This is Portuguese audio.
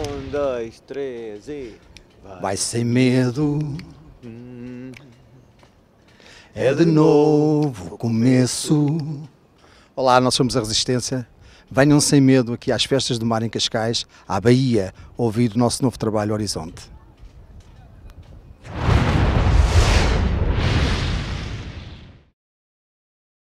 Um, dois, três e. Vai, vai sem medo. É de novo o começo. Olá, nós somos a Resistência. Venham sem medo aqui às festas do mar em Cascais, à Bahia, ouvir o nosso novo trabalho Horizonte.